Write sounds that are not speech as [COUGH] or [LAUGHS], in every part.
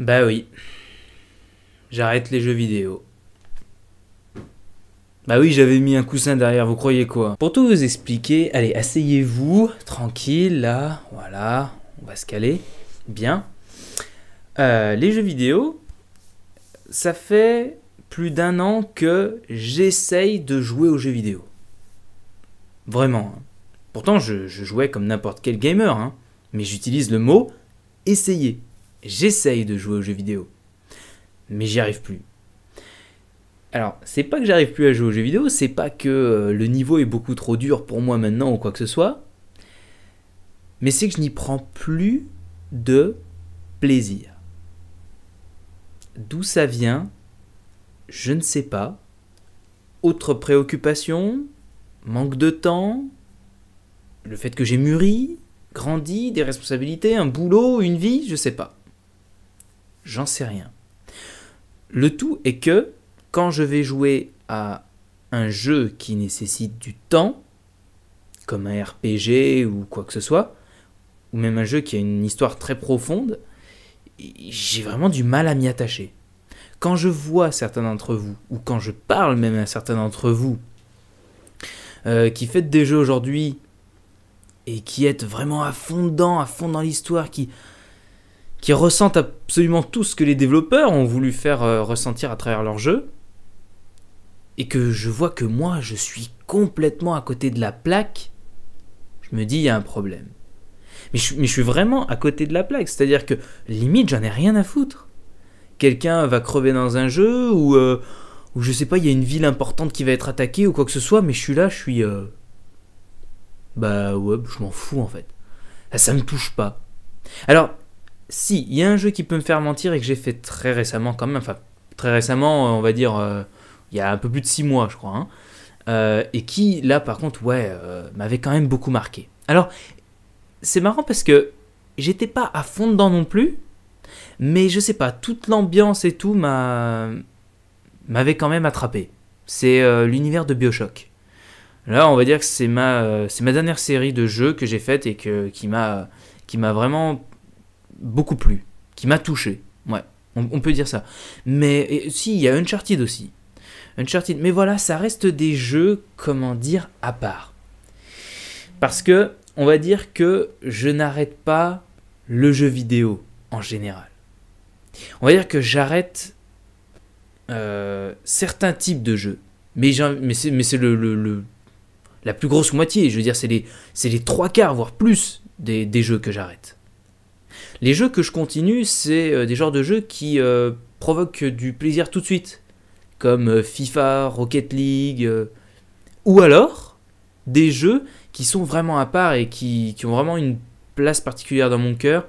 Bah oui. J'arrête les jeux vidéo. Bah oui, j'avais mis un coussin derrière, vous croyez quoi Pour tout vous expliquer, allez, asseyez-vous, tranquille, là, voilà, on va se caler, bien. Euh, les jeux vidéo, ça fait plus d'un an que j'essaye de jouer aux jeux vidéo. Vraiment. Hein. Pourtant, je, je jouais comme n'importe quel gamer, hein, mais j'utilise le mot essayer j'essaye de jouer aux jeux vidéo, mais j'y arrive plus. Alors, c'est pas que j'arrive plus à jouer aux jeux vidéo, c'est pas que euh, le niveau est beaucoup trop dur pour moi maintenant ou quoi que ce soit, mais c'est que je n'y prends plus de plaisir. D'où ça vient Je ne sais pas. Autre préoccupation Manque de temps Le fait que j'ai mûri Grandi Des responsabilités Un boulot Une vie Je ne sais pas. J'en sais rien. Le tout est que quand je vais jouer à un jeu qui nécessite du temps, comme un RPG ou quoi que ce soit, ou même un jeu qui a une histoire très profonde, j'ai vraiment du mal à m'y attacher. Quand je vois certains d'entre vous, ou quand je parle même à certains d'entre vous, euh, qui faites des jeux aujourd'hui, et qui êtes vraiment à fond dedans, à fond dans l'histoire, qui, qui ressentent absolument tout ce que les développeurs ont voulu faire euh, ressentir à travers leur jeu, et que je vois que moi je suis complètement à côté de la plaque, je me dis il y a un problème. Mais je, suis vraiment à côté de la plaque, c'est-à-dire que limite j'en ai rien à foutre. Quelqu'un va crever dans un jeu euh, ou, je sais pas, il y a une ville importante qui va être attaquée ou quoi que ce soit, mais je suis là, je suis... Euh, bah ouais, je m'en fous en fait. Ça, ça me touche pas. Alors, si, il y a un jeu qui peut me faire mentir et que j'ai fait très récemment quand même, enfin très récemment, euh, on va dire, euh, il y a un peu plus de 6 mois je crois, hein, euh, et qui là par contre, ouais, m'avait quand même beaucoup marqué. Alors, c'est marrant parce que j'étais pas à fond dedans non plus, mais je sais pas, toute l'ambiance et tout m'avait quand même attrapé. C'est l'univers de Bioshock. Là, on va dire que c'est ma, c'est ma dernière série de jeux que j'ai faite et que, qui m'a qui m'a vraiment beaucoup plus qui m'a touché. Ouais, on, peut dire ça. Mais si, il y a Uncharted aussi. Uncharted, mais voilà, ça reste des jeux, comment dire, à part. Parce que, on va dire que je n'arrête pas le jeu vidéo en général. On va dire que j'arrête euh, certains types de jeux. Mais, mais c'est le, la plus grosse moitié. Je veux dire, c'est les, trois quarts, voire plus des jeux que j'arrête. Les jeux que je continue, c'est euh, des genres de jeux qui euh, provoquent du plaisir tout de suite, comme euh, FIFA, Rocket League, ou alors des jeux qui sont vraiment à part et qui, ont vraiment une place particulière dans mon cœur.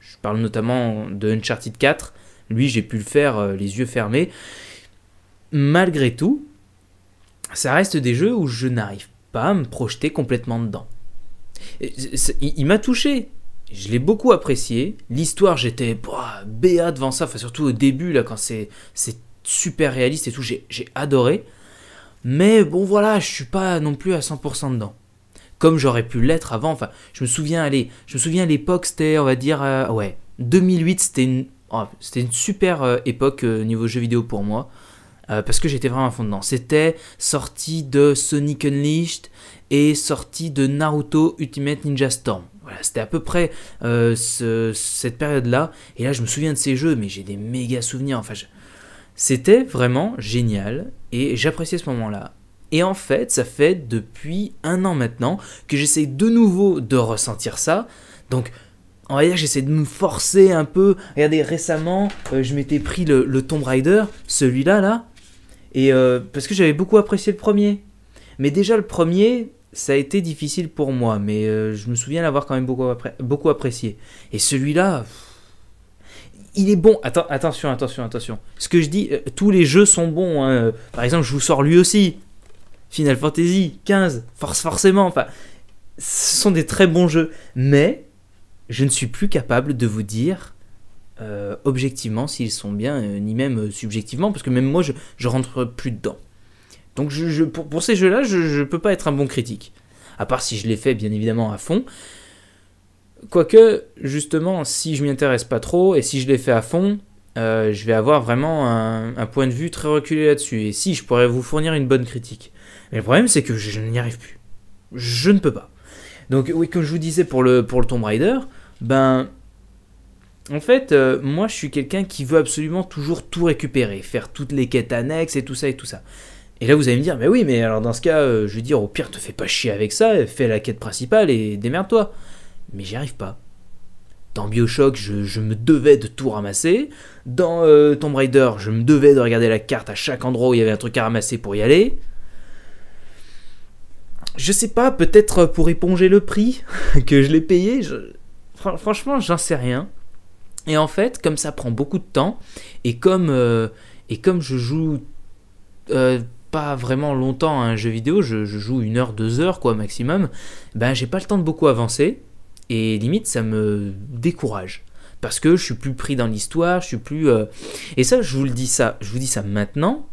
Je parle notamment de Uncharted 4, lui j'ai pu le faire les yeux fermés. Malgré tout, ça reste des jeux où je n'arrive pas à me projeter complètement dedans. il m'a touché, je l'ai beaucoup apprécié. L'histoire, j'étais béat devant ça, enfin, surtout au début, là, quand c'est super réaliste et tout, j'ai adoré. Mais bon, voilà, je suis pas non plus à 100% dedans. Comme j'aurais pu l'être avant, enfin, je me souviens, allez, je me souviens à l'époque, c'était, on va dire, euh, ouais, 2008, c'était une, oh, c'était une super euh, époque euh, niveau jeu vidéo pour moi. parce que j'étais vraiment à fond dedans. C'était sorti de Sonic Unleashed et sorti de Naruto Ultimate Ninja Storm. Voilà, c'était à peu près euh, cette période-là. Et là, je me souviens de ces jeux, mais j'ai des méga souvenirs. Enfin, c'était vraiment génial et j'appréciais ce moment-là. Et en fait, ça fait depuis un an maintenant que j'essaie de nouveau de ressentir ça. Donc, on va dire que j'essaie de me forcer un peu. Regardez, récemment, euh, je m'étais pris le, Tomb Raider, celui-là, là. Et euh, parce que j'avais beaucoup apprécié le premier. Mais déjà, le premier, ça a été difficile pour moi, mais euh, je me souviens l'avoir quand même beaucoup, beaucoup apprécié. Et celui-là, il est bon. attention, attention, attention. Ce que je dis, euh, tous les jeux sont bons. Hein. Par exemple, je vous sors lui aussi. Final Fantasy 15, force forcément. Enfin, ce sont des très bons jeux. Mais je ne suis plus capable de vous dire euh, objectivement s'ils sont bien, ni même subjectivement, parce que même moi, je, je rentre plus dedans. Donc je, pour, ces jeux-là, je ne peux pas être un bon critique. À part si je les fais bien évidemment à fond. Quoique, justement, si je m'y intéresse pas trop et si je les fais à fond, euh, je vais avoir vraiment un, point de vue très reculé là-dessus. Et si, je pourrais vous fournir une bonne critique. Mais le problème, c'est que je, n'y arrive plus. Je ne peux pas. Donc oui, comme je vous disais pour le, Tomb Raider, ben... En fait, euh, moi je suis quelqu'un qui veut absolument toujours tout récupérer, faire toutes les quêtes annexes et tout ça et tout ça. Et là, vous allez me dire, mais oui, mais alors dans ce cas, euh, je vais dire, au pire, te fais pas chier avec ça, fais la quête principale et démerde-toi. Mais j'y arrive pas. Dans Bioshock, je, me devais de tout ramasser. Dans euh, Tomb Raider, je me devais de regarder la carte à chaque endroit où il y avait un truc à ramasser pour y aller. Je sais pas, peut-être pour éponger le prix [LAUGHS] que je l'ai payé. Je... franchement, j'en sais rien. Et en fait, comme ça prend beaucoup de temps, et comme, euh, et comme je joue pas vraiment longtemps à un jeu vidéo, je, joue une heure, deux heures quoi maximum, ben j'ai pas le temps de beaucoup avancer et limite ça me décourage parce que je suis plus pris dans l'histoire, je suis plus euh, et ça je vous le dis ça, je vous dis ça maintenant,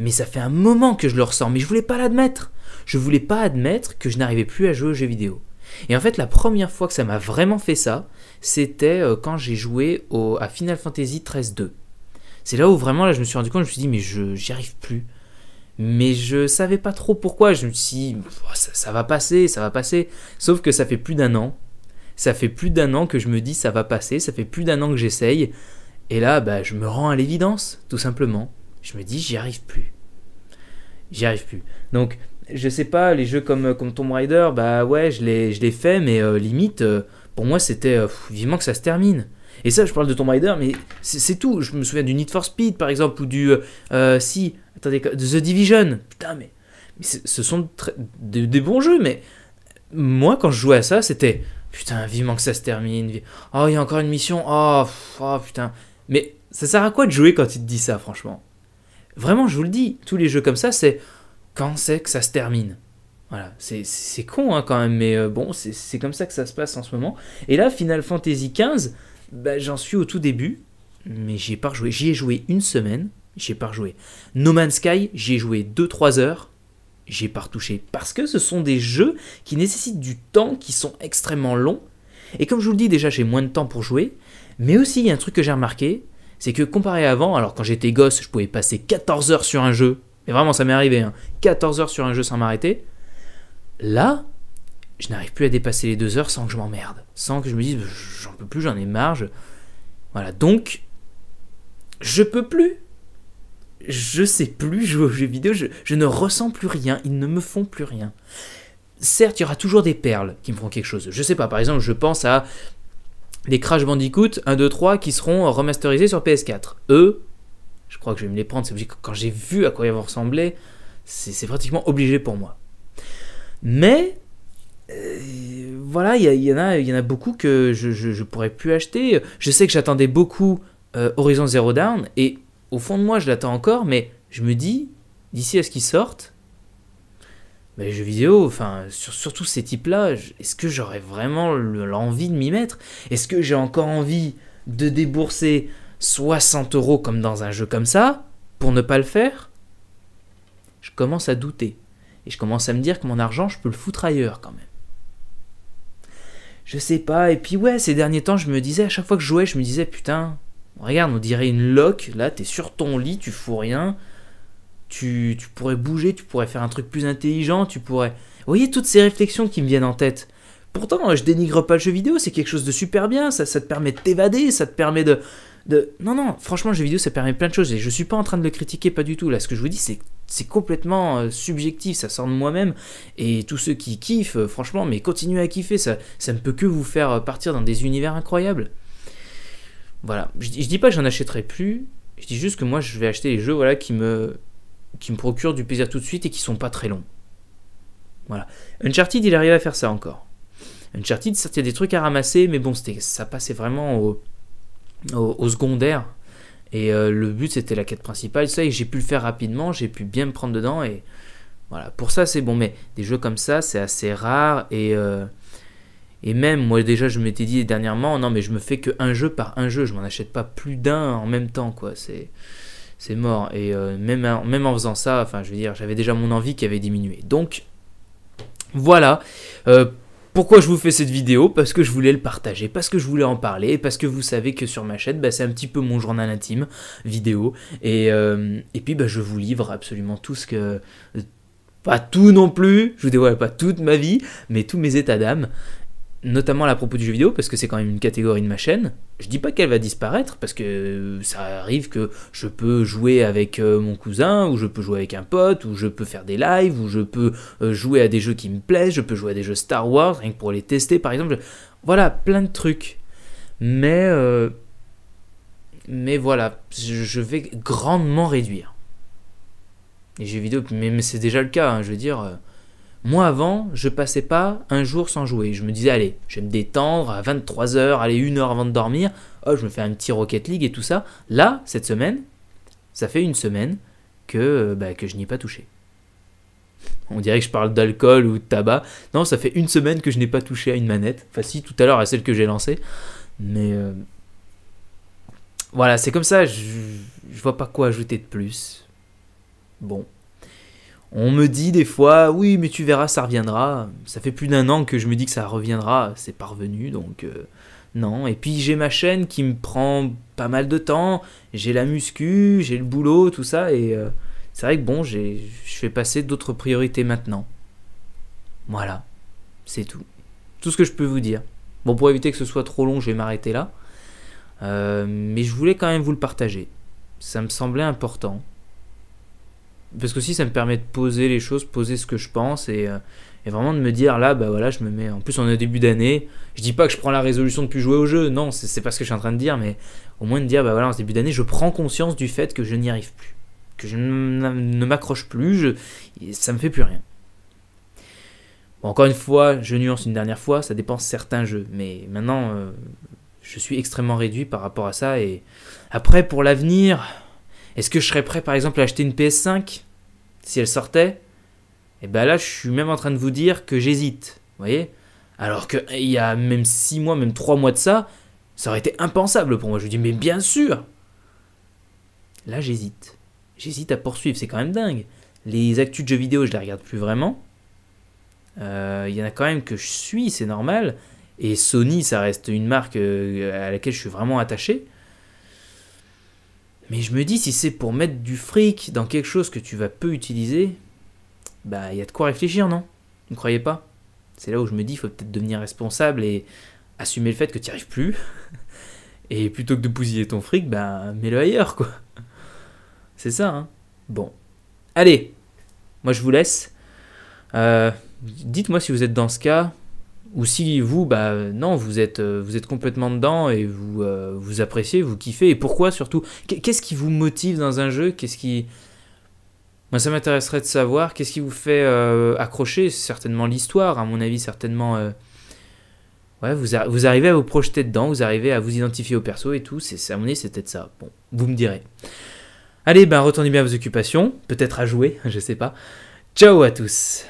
mais ça fait un moment que je le ressens, mais je voulais pas l'admettre, je voulais pas admettre que je n'arrivais plus à jouer aux jeux vidéo. Et en fait, la première fois que ça m'a vraiment fait ça, c'était euh, quand j'ai joué au, à Final Fantasy 13 2. C'est là où vraiment là, je me suis rendu compte, je me suis dit, mais je j'y arrive plus mais je savais pas trop pourquoi. Je me suis dit, oh, ça, va passer, ça va passer. Sauf que ça fait plus d'un an. Ça fait plus d'un an que je me dis, ça va passer. Ça fait plus d'un an que j'essaye. Et là, bah, je me rends à l'évidence, tout simplement. Je me dis, j'y arrive plus. J'y arrive plus. Donc, je sais pas, les jeux comme, comme Tomb Raider, bah ouais, je les fais mais euh, limite, euh, pour moi, c'était euh, vivement que ça se termine. Et ça, je parle de Tomb Raider, mais c'est tout. Je me souviens du Need for Speed, par exemple, ou du. Euh, euh, si, attendez, de The Division. Putain, mais. ce sont des bons jeux, mais. Moi, quand je jouais à ça, c'était. Putain, vivement que ça se termine. Oh, il y a encore une mission. Oh, oh, putain. Mais ça sert à quoi de jouer quand il te dit ça, franchement Vraiment, je vous le dis, tous les jeux comme ça, c'est. Quand c'est que ça se termine voilà, c'est con hein, quand même, mais euh, bon, c'est comme ça que ça se passe en ce moment. Et là, Final Fantasy XV, bah, j'en suis au tout début, mais j'ai pas joué. J'y ai joué une semaine, j'ai pas joué. No Man's Sky, j'y ai joué 2-3 heures, j'ai pas retouché. Parce que ce sont des jeux qui nécessitent du temps, qui sont extrêmement longs. Et comme je vous le dis déjà, j'ai moins de temps pour jouer. Mais aussi, il y a un truc que j'ai remarqué, c'est que comparé avant, alors quand j'étais gosse, je pouvais passer 14 heures sur un jeu. Mais vraiment, ça m'est arrivé, hein. 14 heures sur un jeu sans m'arrêter. Là, je n'arrive plus à dépasser les deux heures sans que je m'emmerde, sans que je me dise j'en peux plus, j'en ai marre. Voilà, donc je peux plus. Je sais plus jouer aux jeux vidéo, je, ne ressens plus rien, ils ne me font plus rien. Certes, il y aura toujours des perles qui me feront quelque chose. Je sais pas, par exemple, je pense à des Crash Bandicoot 1, 2, 3 qui seront remasterisés sur PS4. Eux, je crois que je vais me les prendre, c'est obligé. Quand j'ai vu à quoi ils vont ressembler, c'est pratiquement obligé pour moi. Mais euh, voilà, il y, en a, y en a beaucoup que je, pourrais plus acheter. Je sais que j'attendais beaucoup euh, Horizon Zero Down et au fond de moi, je l'attends encore, mais je me dis, d'ici à ce qu'ils sortent, bah, les jeux vidéo, enfin, sur, surtout ces types-là, est-ce que j'aurais vraiment l'envie de m'y mettre Est-ce que j'ai encore envie de débourser 60 euros comme dans un jeu comme ça pour ne pas le faire Je commence à douter. Et je commence à me dire que mon argent, je peux le foutre ailleurs quand même je sais pas. Et puis ouais, ces derniers temps, je me disais, à chaque fois que je jouais, je me disais, putain, regarde, on dirait une loque, là, t'es sur ton lit, tu fous rien, tu, tu, pourrais bouger, tu pourrais faire un truc plus intelligent, tu pourrais... Vous voyez toutes ces réflexions qui me viennent en tête. Pourtant, je dénigre pas le jeu vidéo, c'est quelque chose de super bien, ça, ça te permet de t'évader, ça te permet de, de... Non, non, franchement, le jeu vidéo, ça permet plein de choses, et je suis pas en train de le critiquer, pas du tout. Là, ce que je vous dis, c'est c'est complètement euh, subjectif, ça sort de moi-même. Et tous ceux qui kiffent, euh, franchement, mais continuez à kiffer, ça, ne peut que vous faire euh, partir dans des univers incroyables. Voilà, je, dis pas que j'en achèterai plus, je dis juste que moi je vais acheter les jeux voilà, qui, me, qui me procurent du plaisir tout de suite et qui sont pas très longs. Voilà. Uncharted, il arrive à faire ça encore. Uncharted, certes, il y a des trucs à ramasser, mais bon, ça passait vraiment au, au secondaire et euh, le but, c'était la quête principale. Ça, j'ai pu le faire rapidement, j'ai pu bien me prendre dedans. Et voilà, pour ça, c'est bon. Mais des jeux comme ça, c'est assez rare. Et, euh, et même, moi, déjà, je m'étais dit dernièrement, non, mais je me fais que un jeu par un jeu. Je m'en achète pas plus d'un en même temps, quoi. C'est. C'est mort. Et euh, même, en, même en faisant ça, enfin, je veux dire, j'avais déjà mon envie qui avait diminué. Donc, voilà. Pourquoi je vous fais cette vidéo Parce que je voulais le partager, parce que je voulais en parler, parce que vous savez que sur ma chaîne, bah, c'est un petit peu mon journal intime, vidéo, et, euh, et puis bah, je vous livre absolument tout ce que... Euh, pas tout non plus, je vous dévoile pas toute ma vie, mais tous mes états d'âme, notamment à propos du jeu vidéo, parce que c'est quand même une catégorie de ma chaîne. Je dis pas qu'elle va disparaître, parce que euh, ça arrive que je peux jouer avec euh, mon cousin, ou je peux jouer avec un pote, ou je peux faire des lives, ou je peux euh, jouer à des jeux qui me plaisent, je peux jouer à des jeux Star Wars, rien que pour les tester par exemple. Voilà, plein de trucs. Mais... mais voilà, je vais grandement réduire. Les jeux vidéo, mais, c'est déjà le cas, hein, je veux dire moi avant, je passais pas un jour sans jouer. Je me disais, allez, je vais me détendre à 23h, allez, une heure avant de dormir. Oh, je me fais un petit Rocket League et tout ça. Là, cette semaine, ça fait une semaine que, euh, bah, que je n'y ai pas touché. On dirait que je parle d'alcool ou de tabac. Non, ça fait une semaine que je n'ai pas touché à une manette. Enfin, si, tout à l'heure à celle que j'ai lancée. Mais euh, voilà, c'est comme ça. Je... je vois pas quoi ajouter de plus. Bon. On me dit des fois, oui, mais tu verras, ça reviendra. Ça fait plus d'un an que je me dis que ça reviendra, c'est pas revenu, donc euh, non. Et puis j'ai ma chaîne qui me prend pas mal de temps, j'ai la muscu, j'ai le boulot, tout ça, et euh, c'est vrai que bon, je fais passer d'autres priorités maintenant. Voilà, c'est tout. Tout ce que je peux vous dire. Bon, pour éviter que ce soit trop long, je vais m'arrêter là. Euh, mais je voulais quand même vous le partager. Ça me semblait important parce que si ça me permet de poser les choses, poser ce que je pense euh, et, vraiment de me dire là, bah voilà, je me mets. En plus, on est début d'année. Je dis pas que je prends la résolution de plus jouer au jeu. Non, c'est pas ce que je suis en train de dire, mais au moins de dire bah voilà, en début d'année, je prends conscience du fait que je n'y arrive plus, que je ne m'accroche plus, je, ça me fait plus rien. Bon, encore une fois, je nuance une dernière fois, ça dépend certains jeux, mais maintenant, euh, je suis extrêmement réduit par rapport à ça. Et après, pour l'avenir. Est-ce que je serais prêt par exemple à acheter une PS5 si elle sortait, et eh ben là, je suis même en train de vous dire que j'hésite. Vous voyez Alors qu'il eh, y a même 6 mois, même 3 mois de ça, ça aurait été impensable pour moi. Je lui dis, mais bien sûr Là, j'hésite. J'hésite à poursuivre. C'est quand même dingue. Les actus de jeux vidéo, je les regarde plus vraiment. Euh, il y en a quand même que je suis, c'est normal. Et Sony, ça reste une marque euh, à laquelle je suis vraiment attaché. Mais je me dis, si c'est pour mettre du fric dans quelque chose que tu vas peu utiliser, bah il y a de quoi réfléchir, non Vous ne croyez pas C'est là où je me dis, il faut peut-être devenir responsable et assumer le fait que tu n'y arrives plus. [LAUGHS] Et plutôt que de bousiller ton fric, bah mets-le ailleurs, quoi. [LAUGHS] C'est ça, hein Bon. Allez, moi je vous laisse. Euh, dites-moi si vous êtes dans ce cas. Ou si vous, bah non, vous êtes, euh, vous êtes complètement dedans et vous, euh, vous appréciez, vous kiffez, et pourquoi surtout Qu'est-ce qui vous motive dans un jeu Qu'est-ce qui... Moi, ça m'intéresserait de savoir, qu'est-ce qui vous fait euh, accrocher Certainement l'histoire, à mon avis, certainement... Ouais, vous, arrivez à vous projeter dedans, vous arrivez à vous identifier au perso et tout, c'est, à mon avis, c'est peut-être ça. Bon, vous me direz. Allez, ben, retournez bien à vos occupations, peut-être à jouer, [LAUGHS] je sais pas. Ciao à tous